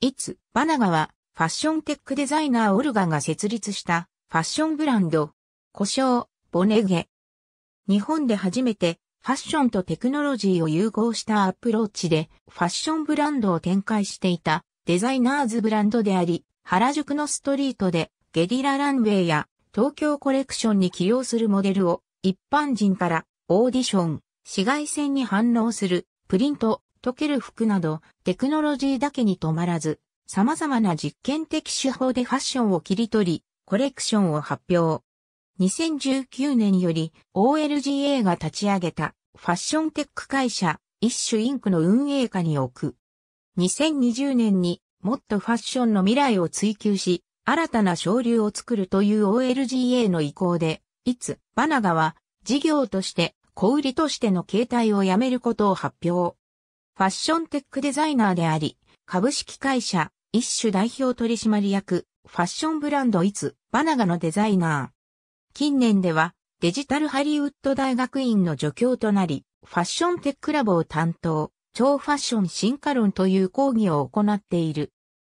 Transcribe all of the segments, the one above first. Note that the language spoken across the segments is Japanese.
いつ、バナガは、ファッションテックデザイナーオルガが設立したファッションブランド、故障、ボネゲ。日本で初めてファッションとテクノロジーを融合したアプローチでファッションブランドを展開していたデザイナーズブランドであり、原宿のストリートでゲリラランウェイや東京コレクションに起用するモデルを一般人からオーディション、紫外線に反応するプリント溶ける服など、テクノロジーだけに止まらず、様々な実験的手法でファッションを切り取り、コレクションを発表。2019年より OLGA が立ち上げたファッションテック会社、一種インクの運営下に置く。2020年にもっとファッションの未来を追求し、新たな昇流を作るという OLGA の意向で、いつ、バナガは事業として小売りとしての形態をやめることを発表。ファッションテックデザイナーであり、株式会社、一種代表取締役、ファッションブランドイツ、バナガのデザイナー。近年では、デジタルハリウッド大学院の助教となり、ファッションテックラボを担当、超ファッション進化論という講義を行っている。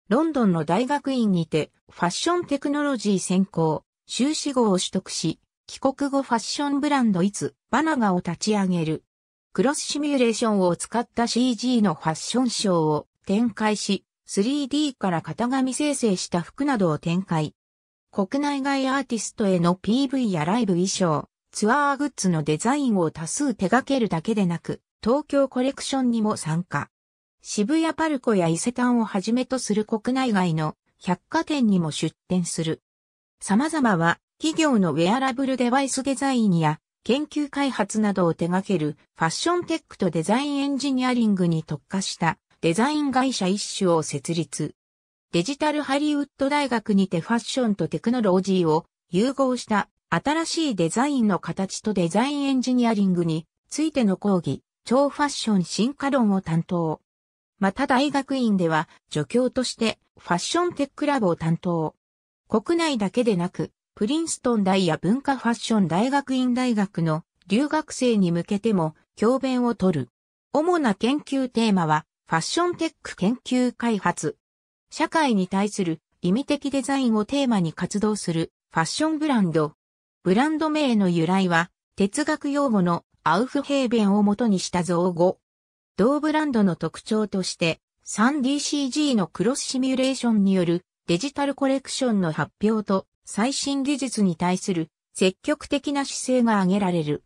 ロンドンの大学院にて、ファッションテクノロジー専攻、修士号を取得し、帰国後ファッションブランドイツ、バナガを立ち上げる。クロスシミュレーションを使った CG のファッションショーを展開し、3D から型紙生成した服などを展開。国内外アーティストへの PV やライブ衣装、ツアーグッズのデザインを多数手掛けるだけでなく、東京コレクションにも参加。渋谷パルコや伊勢丹をはじめとする国内外の百貨店にも出店する。様々は企業のウェアラブルデバイスデザインや研究開発などを手掛けるファッションテックとデザインエンジニアリングに特化したデザイン会社一種を設立。デジタルハリウッド大学にてファッションとテクノロジーを融合した新しいデザインの形とデザインエンジニアリングについての講義、超ファッション進化論を担当。また大学院では助教としてファッションテックラボを担当。国内だけでなくプリンストン大や文化ファッション大学院大学の留学生に向けても教鞭をとる。主な研究テーマは、ファッションテック研究開発。社会に対する意味的デザインをテーマに活動するファッションブランド。ブランド名の由来は、哲学用語のアウフヘーベンを元にした造語。同ブランドの特徴として、3DCG のクロスシミュレーションによるデジタルコレクションの発表と最新技術に対する積極的な姿勢が挙げられる。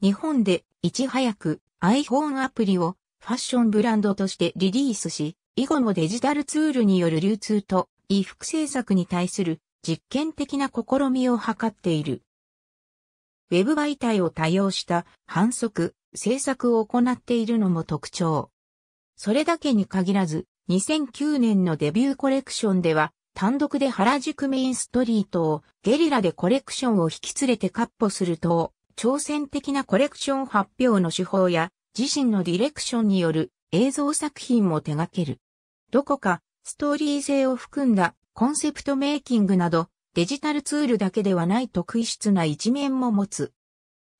日本でいち早く iPhone アプリをファッションブランドとしてリリースし、以後のデジタルツールによる流通と衣服制作に対する実験的な試みを図っている。ウェブ媒体を多用した反則、制作を行っているのも特徴。それだけに限らず、2009年のデビューコレクションでは、単独で原宿メインストリートをゲリラでコレクションを引き連れてカッポすると、挑戦的なコレクション発表の手法や自身のディレクションによる映像作品も手掛ける。どこかストーリー性を含んだコンセプトメイキングなどデジタルツールだけではない特異質な一面も持つ。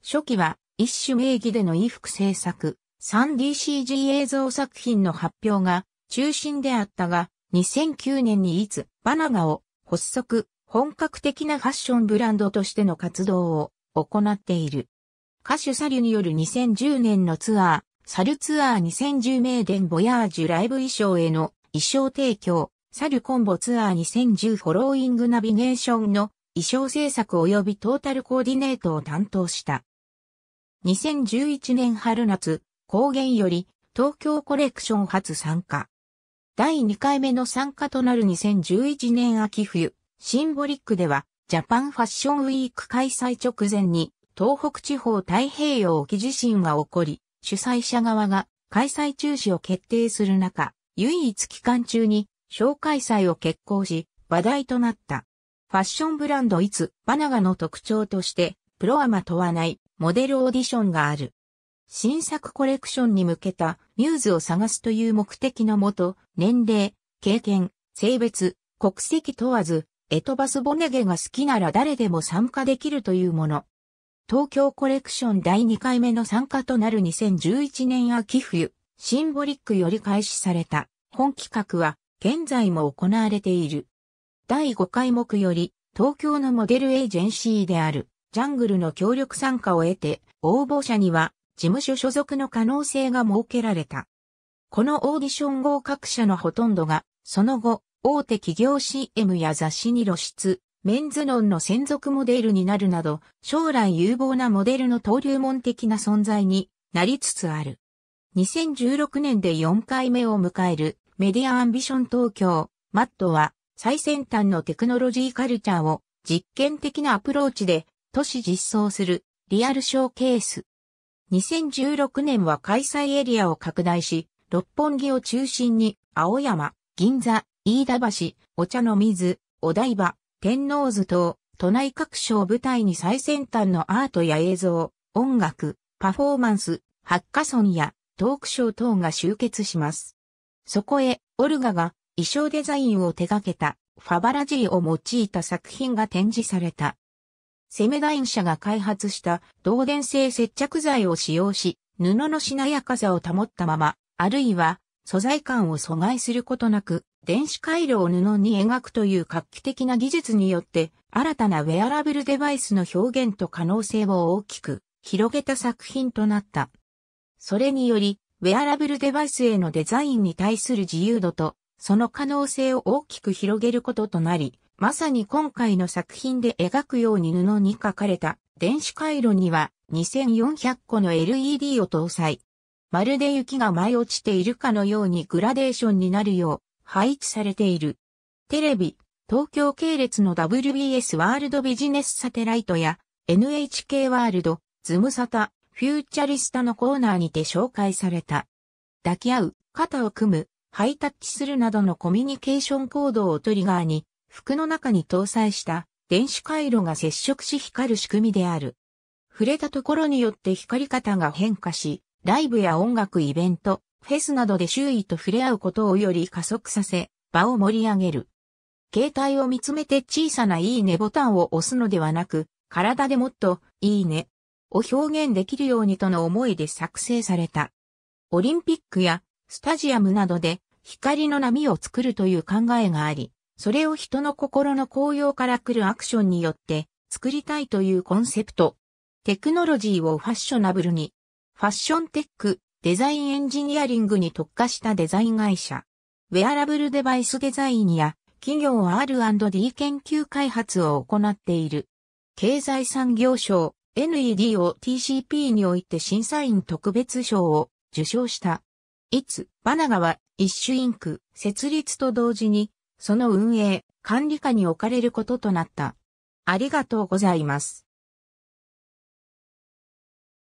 初期は一種名義での衣服制作、3DCG 映像作品の発表が中心であったが、2009年にいつ、バナガを発足、本格的なファッションブランドとしての活動を行っている。歌手サリュによる2010年のツアー、サルツアー2010名電ボヤージュライブ衣装への衣装提供、サルコンボツアー2010フォローイングナビゲーションの衣装制作及びトータルコーディネートを担当した。2011年春夏、高原より東京コレクション初参加。第2回目の参加となる2011年秋冬、シンボリックでは、ジャパンファッションウィーク開催直前に、東北地方太平洋沖地震が起こり、主催者側が開催中止を決定する中、唯一期間中に小開催を決行し、話題となった。ファッションブランドいつ、バナガの特徴として、プロアマ問わないモデルオーディションがある。新作コレクションに向けたミューズを探すという目的のもと、年齢、経験、性別、国籍問わず、エトバスボネゲが好きなら誰でも参加できるというもの。東京コレクション第2回目の参加となる2011年秋冬、シンボリックより開始された本企画は現在も行われている。第5回目より東京のモデルエージェンシーであるジャングルの協力参加を得て応募者には事務所所属の可能性が設けられた。このオーディション合格者のほとんどが、その後、大手企業 CM や雑誌に露出、メンズノンの専属モデルになるなど、将来有望なモデルの登竜門的な存在になりつつある。2016年で4回目を迎えるメディアアンビション東京、マットは最先端のテクノロジーカルチャーを実験的なアプローチで都市実装するリアルショーケース2016年は開催エリアを拡大し、六本木を中心に、青山、銀座、飯田橋、お茶の水、お台場、天王図等、都内各所を舞台に最先端のアートや映像、音楽、パフォーマンス、ハッカソンやトークショー等が集結します。そこへ、オルガが衣装デザインを手掛けたファバラジーを用いた作品が展示された。セメダイン社が開発した導電性接着剤を使用し、布のしなやかさを保ったまま、あるいは素材感を阻害することなく、電子回路を布に描くという画期的な技術によって、新たなウェアラブルデバイスの表現と可能性を大きく広げた作品となった。それにより、ウェアラブルデバイスへのデザインに対する自由度と、その可能性を大きく広げることとなり、まさに今回の作品で描くように布に書かれた電子回路には2400個の LED を搭載。まるで雪が舞い落ちているかのようにグラデーションになるよう配置されている。テレビ、東京系列の WBS ワールドビジネスサテライトや NHK ワールド、ズムサタ、フューチャリスタのコーナーにて紹介された。抱き合う、肩を組む、ハイタッチするなどのコミュニケーション行動をトリガーに服の中に搭載した電子回路が接触し光る仕組みである。触れたところによって光り方が変化し、ライブや音楽イベント、フェスなどで周囲と触れ合うことをより加速させ、場を盛り上げる。携帯を見つめて小さないいねボタンを押すのではなく、体でもっといいねを表現できるようにとの思いで作成された。オリンピックやスタジアムなどで光の波を作るという考えがあり、それを人の心の高揚から来るアクションによって作りたいというコンセプト。テクノロジーをファッショナブルに、ファッションテック、デザインエンジニアリングに特化したデザイン会社。ウェアラブルデバイスデザインや企業 R&D 研究開発を行っている。経済産業省 NED を TCP において審査員特別賞を受賞した。いつ、バナガは、一種インク設立と同時にその運営、管理下に置かれることとなった。ありがとうございます。